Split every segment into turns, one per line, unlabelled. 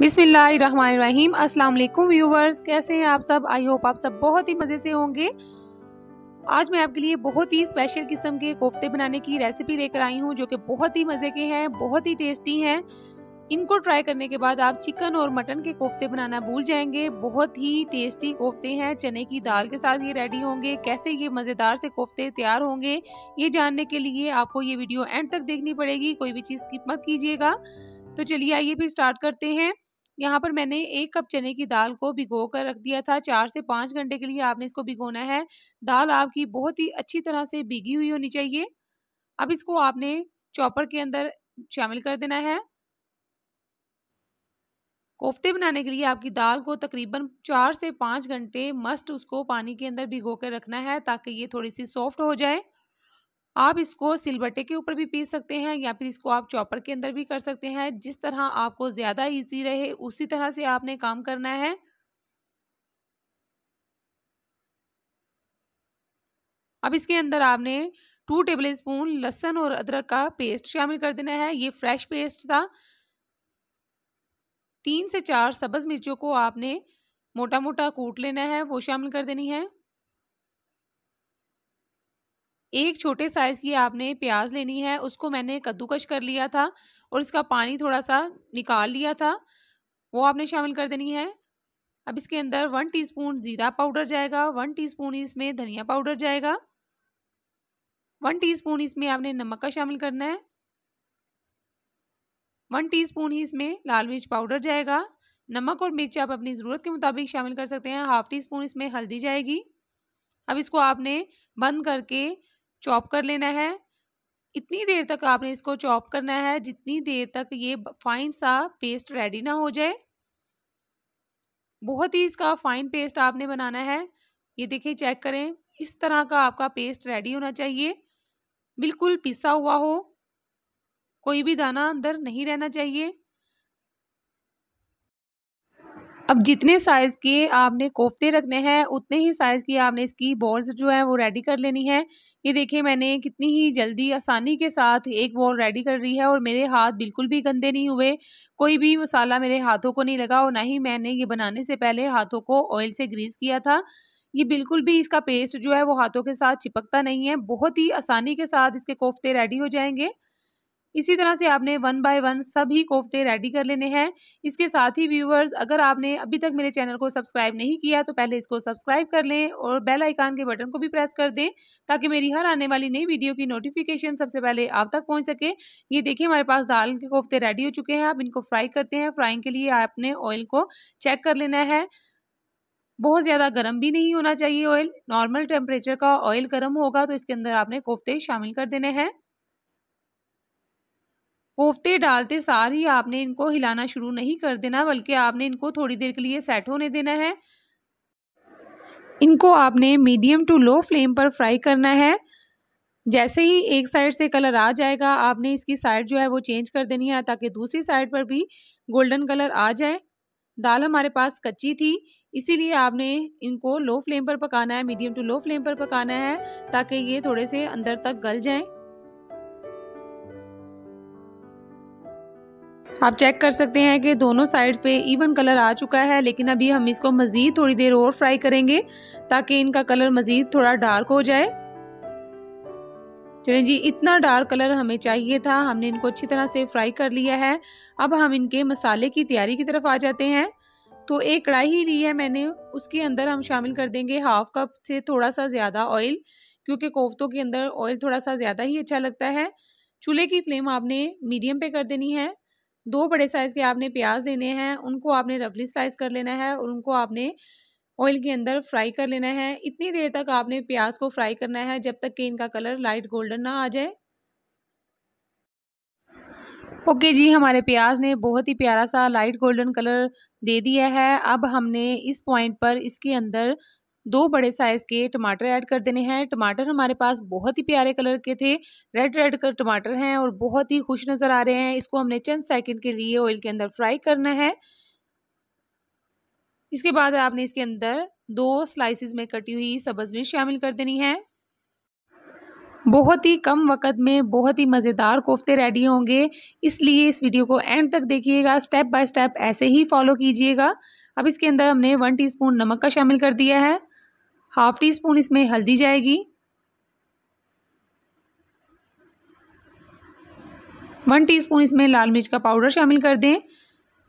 बिस्मिल्लाम अस्सलाम वालेकुम व्यूवर्स कैसे हैं आप सब आई होप आप सब बहुत ही मज़े से होंगे आज मैं आपके लिए बहुत ही स्पेशल किस्म के कोफ्ते बनाने की रेसिपी लेकर आई हूँ जो कि बहुत ही मज़े के हैं बहुत ही टेस्टी हैं इनको ट्राई करने के बाद आप चिकन और मटन के कोफ्ते बनाना भूल जाएंगे बहुत ही टेस्टी कोफ्ते हैं चने की दाल के साथ ये रेडी होंगे कैसे ये मज़ेदार से कोफ्ते तैयार होंगे ये जानने के लिए आपको ये वीडियो एंड तक देखनी पड़ेगी कोई भी चीज़ स्किप मत कीजिएगा तो चलिए आइए फिर स्टार्ट करते हैं यहाँ पर मैंने एक कप चने की दाल को भिगो कर रख दिया था चार से पाँच घंटे के लिए आपने इसको भिगोना है दाल आपकी बहुत ही अच्छी तरह से भिगी हुई होनी चाहिए अब इसको आपने चॉपर के अंदर शामिल कर देना है कोफ्ते बनाने के लिए आपकी दाल को तकरीबन चार से पाँच घंटे मस्ट उसको पानी के अंदर भिगो कर रखना है ताकि ये थोड़ी सी सॉफ्ट हो जाए आप इसको सिलबट्टे के ऊपर भी पीस सकते हैं या फिर इसको आप चॉपर के अंदर भी कर सकते हैं जिस तरह आपको ज़्यादा ईजी रहे उसी तरह से आपने काम करना है अब इसके अंदर आपने टू टेबल स्पून लहसन और अदरक का पेस्ट शामिल कर देना है ये फ्रेश पेस्ट था तीन से चार सब्ज़ मिर्चों को आपने मोटा मोटा कूट लेना है वो शामिल कर देनी है एक छोटे साइज़ की आपने प्याज लेनी है उसको मैंने कद्दूकश कर लिया था और इसका पानी थोड़ा सा निकाल लिया था वो आपने शामिल कर देनी है अब इसके अंदर वन टीस्पून ज़ीरा पाउडर जाएगा वन टीस्पून इसमें धनिया पाउडर जाएगा वन टीस्पून इसमें आपने नमक का शामिल करना है वन टीस्पून ही इसमें लाल मिर्च पाउडर जाएगा नमक और मिर्च आप अपनी ज़रूरत के मुताबिक शामिल कर सकते हैं हाफ टी स्पून इसमें हल्दी जाएगी अब इसको आपने बंद करके चॉप कर लेना है इतनी देर तक आपने इसको चॉप करना है जितनी देर तक ये फाइन सा पेस्ट रेडी ना हो जाए बहुत ही इसका फाइन पेस्ट आपने बनाना है ये देखिए चेक करें इस तरह का आपका पेस्ट रेडी होना चाहिए बिल्कुल पिसा हुआ हो कोई भी दाना अंदर नहीं रहना चाहिए अब जितने साइज़ के आपने कोफ्ते रखने हैं उतने ही साइज़ की आपने इसकी बॉल्स जो है वो रेडी कर लेनी है ये देखिए मैंने कितनी ही जल्दी आसानी के साथ एक बॉल रेडी कर रही है और मेरे हाथ बिल्कुल भी गंदे नहीं हुए कोई भी मसाला मेरे हाथों को नहीं लगा और ना ही मैंने ये बनाने से पहले हाथों को ऑयल से ग्रीस किया था ये बिल्कुल भी इसका पेस्ट जो है वो हाथों के साथ चिपकता नहीं है बहुत ही आसानी के साथ इसके कोफ्ते रेडी हो जाएंगे इसी तरह से आपने वन बाय वन सभी कोफ्ते रेडी कर लेने हैं इसके साथ ही व्यूवर्स अगर आपने अभी तक मेरे चैनल को सब्सक्राइब नहीं किया तो पहले इसको सब्सक्राइब कर लें और बेल आइकान के बटन को भी प्रेस कर दें ताकि मेरी हर आने वाली नई वीडियो की नोटिफिकेशन सबसे पहले आप तक पहुँच सके ये देखिए हमारे पास दाल के कोफ्ते रेडी हो चुके हैं आप इनको फ्राई करते हैं फ्राइंग के लिए आपने ऑयल को चेक कर लेना है बहुत ज़्यादा गर्म भी नहीं होना चाहिए ऑयल नॉर्मल टेम्परेचर का ऑयल गर्म होगा तो इसके अंदर आपने कोफ्ते शामिल कर देने हैं कोफ्ते डालते सार ही आपने इनको हिलाना शुरू नहीं कर देना बल्कि आपने इनको थोड़ी देर के लिए सेट होने देना है इनको आपने मीडियम टू लो फ्लेम पर फ्राई करना है जैसे ही एक साइड से कलर आ जाएगा आपने इसकी साइड जो है वो चेंज कर देनी है ताकि दूसरी साइड पर भी गोल्डन कलर आ जाए दाल हमारे पास कच्ची थी इसीलिए आपने इनको लो फ्लेम पर पकाना है मीडियम टू लो फ्लेम पर पकाना है ताकि ये थोड़े से अंदर तक गल जाएं आप चेक कर सकते हैं कि दोनों साइड्स पे इवन कलर आ चुका है लेकिन अभी हम इसको मज़ीद थोड़ी देर और फ्राई करेंगे ताकि इनका कलर मज़ीद थोड़ा डार्क हो जाए चलें जी इतना डार्क कलर हमें चाहिए था हमने इनको अच्छी तरह से फ्राई कर लिया है अब हम इनके मसाले की तैयारी की तरफ आ जाते हैं तो एक कढ़ाई ही ली है मैंने उसके अंदर हम शामिल कर देंगे हाफ कप से थोड़ा सा ज़्यादा ऑयल क्योंकि कोफ्तों के अंदर ऑयल थोड़ा सा ज़्यादा ही अच्छा लगता है चूल्हे की फ्लेम आपने मीडियम पे कर देनी है दो बड़े साइज़ के आपने प्याज लेने हैं उनको आपने रफली स्लाइस कर लेना है और उनको आपने ऑयल के अंदर फ्राई कर लेना है इतनी देर तक आपने प्याज को फ्राई करना है जब तक कि इनका कलर लाइट गोल्डन ना आ जाए ओके okay जी हमारे प्याज ने बहुत ही प्यारा सा लाइट गोल्डन कलर दे दिया है अब हमने इस पॉइंट पर इसके अंदर दो बड़े साइज़ के टमाटर ऐड कर देने हैं टमाटर हमारे पास बहुत ही प्यारे कलर के थे रेड रेड कलर टमाटर हैं और बहुत ही खुश नज़र आ रहे हैं इसको हमने चंद सेकंड के लिए ऑयल के अंदर फ्राई करना है इसके बाद आपने इसके अंदर दो स्लाइसिस में कटी हुई सब्ज़ मिर्च शामिल कर देनी है बहुत ही कम वक्त में बहुत ही मज़ेदार कोफ्ते रेडी होंगे इसलिए इस वीडियो को एंड तक देखिएगा स्टेप बाय स्टेप ऐसे ही फॉलो कीजिएगा अब इसके अंदर हमने वन टीस्पून नमक का शामिल कर दिया है हाफ टी स्पून इसमें हल्दी जाएगी वन टीस्पून इसमें लाल मिर्च का पाउडर शामिल कर दें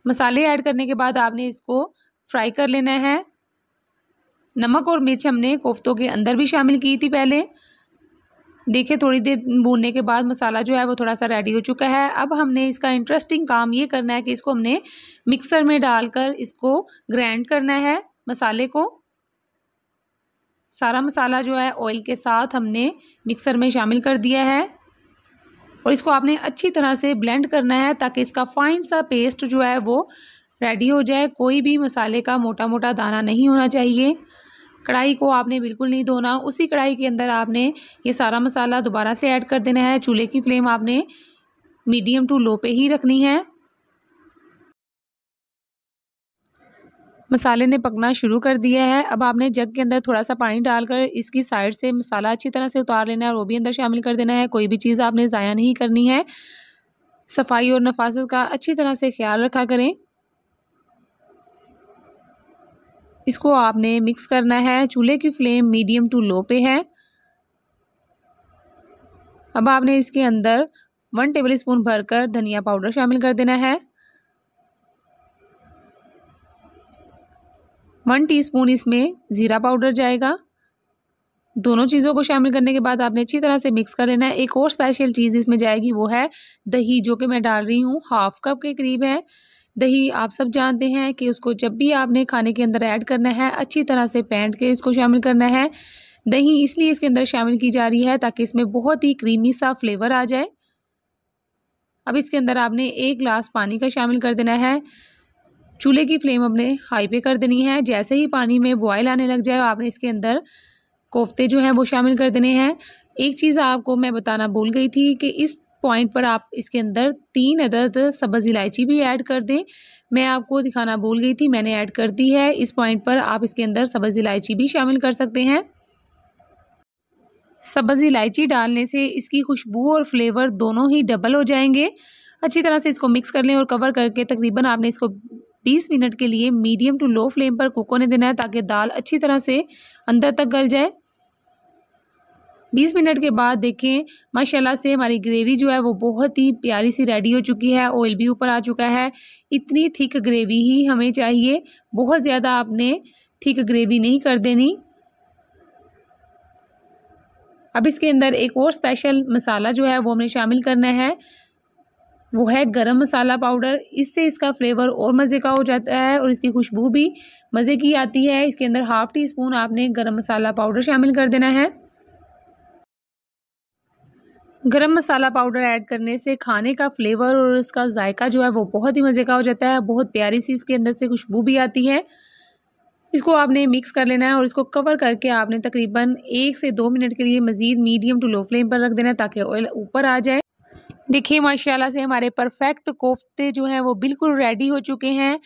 मसाले ऐड करने के बाद आपने इसको फ्राई कर लेना है नमक और मिर्च हमने कोफ्तों के अंदर भी शामिल की थी पहले देखिए थोड़ी देर भूनने के बाद मसाला जो है वो थोड़ा सा रेडी हो चुका है अब हमने इसका इंटरेस्टिंग काम ये करना है कि इसको हमने मिक्सर में डालकर इसको ग्राइंड करना है मसाले को सारा मसाला जो है ऑयल के साथ हमने मिक्सर में शामिल कर दिया है और इसको आपने अच्छी तरह से ब्लेंड करना है ताकि इसका फाइन सा पेस्ट जो है वो रेडी हो जाए कोई भी मसाले का मोटा मोटा दाना नहीं होना चाहिए कढ़ाई को आपने बिल्कुल नहीं धोना उसी कढ़ाई के अंदर आपने ये सारा मसाला दोबारा से ऐड कर देना है चूल्हे की फ्लेम आपने मीडियम टू लो पे ही रखनी है मसाले ने पकना शुरू कर दिया है अब आपने जग के अंदर थोड़ा सा पानी डालकर इसकी साइड से मसाला अच्छी तरह से उतार लेना है और वो भी अंदर शामिल कर देना है कोई भी चीज़ आपने ज़ाया नहीं करनी है सफाई और नफासत का अच्छी तरह से ख्याल रखा करें इसको आपने मिक्स करना है चूल्हे की फ्लेम मीडियम टू लो पे है अब आपने इसके अंदर वन टेबल स्पून भरकर धनिया पाउडर शामिल कर देना है वन टीस्पून इसमें ज़ीरा पाउडर जाएगा दोनों चीज़ों को शामिल करने के बाद आपने अच्छी तरह से मिक्स कर लेना है एक और स्पेशल चीज़ इसमें जाएगी वो है दही जो कि मैं डाल रही हूँ हाफ कप के करीब है दही आप सब जानते हैं कि उसको जब भी आपने खाने के अंदर ऐड करना है अच्छी तरह से पैंट के इसको शामिल करना है दही इसलिए इसके अंदर शामिल की जा रही है ताकि इसमें बहुत ही क्रीमी सा फ्लेवर आ जाए अब इसके अंदर आपने एक गिलास पानी का शामिल कर देना है चूल्हे की फ्लेम अपने हाई पे कर देनी है जैसे ही पानी में बॉयल आने लग जाए आपने इसके अंदर कोफ्ते जो हैं वो शामिल कर देने हैं एक चीज़ आपको मैं बताना भूल गई थी कि इस पॉइंट पर आप इसके अंदर तीन अदद सब्ज़ इलायची भी ऐड कर दें मैं आपको दिखाना भूल गई थी मैंने ऐड कर दी है इस पॉइंट पर आप इसके अंदर सब्ज़ इलायची भी शामिल कर सकते हैं सब्ज़ इलायची डालने से इसकी खुशबू और फ्लेवर दोनों ही डबल हो जाएंगे अच्छी तरह से इसको मिक्स कर लें और कवर करके तकरीबन आपने इसको 20 मिनट के लिए मीडियम टू लो फ्लेम पर कुक होने देना है ताकि दाल अच्छी तरह से अंदर तक गल जाए 20 मिनट के बाद देखें माशाल्लाह से हमारी ग्रेवी जो है वो बहुत ही प्यारी सी रेडी हो चुकी है ऑयल भी ऊपर आ चुका है इतनी थिक ग्रेवी ही हमें चाहिए बहुत ज़्यादा आपने थिक ग्रेवी नहीं कर देनी अब इसके अंदर एक और स्पेशल मसाला जो है वो हमने शामिल करना है वो है गरम मसाला पाउडर इससे इसका फ्लेवर और मज़े का हो जाता है और इसकी खुशबू भी मज़े की आती है इसके अंदर हाफ़ टी स्पून आपने गरम मसाला पाउडर शामिल कर देना है गरम मसाला पाउडर ऐड करने से खाने का फ्लेवर और इसका जायका जो है वो बहुत ही मज़े का हो जाता है बहुत प्यारी सी इसके अंदर से खुशबू भी आती है इसको आपने मिक्स कर लेना है और इसको कवर करके आपने तकरीबन एक से दो मिनट के लिए मज़ीद मीडियम टू लो फ्लेम पर रख देना है ताकि ऑयल ऊपर आ जाए देखिए माशाल्लाह से हमारे परफेक्ट कोफ्ते जो हैं वो बिल्कुल रेडी हो चुके हैं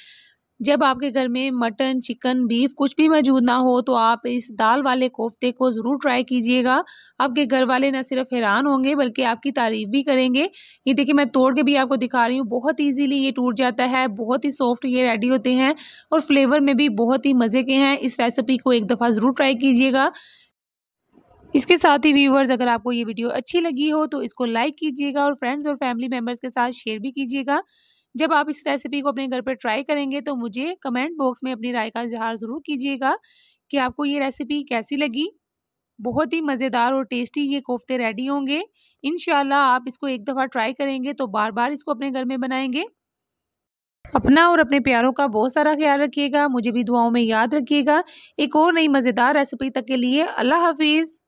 जब आपके घर में मटन चिकन बीफ कुछ भी मौजूद ना हो तो आप इस दाल वाले कोफ्ते को ज़रूर ट्राई कीजिएगा आपके घर वाले ना सिर्फ हैरान होंगे बल्कि आपकी तारीफ़ भी करेंगे ये देखिए मैं तोड़ के भी आपको दिखा रही हूँ बहुत इजीली ये टूट जाता है बहुत ही सॉफ्ट ये रेडी होते हैं और फ्लेवर में भी बहुत ही मज़े के हैं इस रेसिपी को एक दफ़ा ज़रूर ट्राई कीजिएगा इसके साथ ही व्यूवर्स अगर आपको ये वीडियो अच्छी लगी हो तो इसको लाइक कीजिएगा और फ्रेंड्स और फैमिली मेम्बर्स के साथ शेयर भी कीजिएगा जब आप इस रेसिपी को अपने घर पर ट्राई करेंगे तो मुझे कमेंट बॉक्स में अपनी राय का इजहार ज़रूर कीजिएगा कि आपको ये रेसिपी कैसी लगी बहुत ही मज़ेदार और टेस्टी ये कोफ्ते रेडी होंगे इन आप इसको एक दफ़ा ट्राई करेंगे तो बार बार इसको अपने घर में बनाएंगे अपना और अपने प्यारों का बहुत सारा ख्याल रखिएगा मुझे भी दुआओं में याद रखिएगा एक और नई मज़ेदार रेसिपी तक के लिए अल्लाह हाफिज़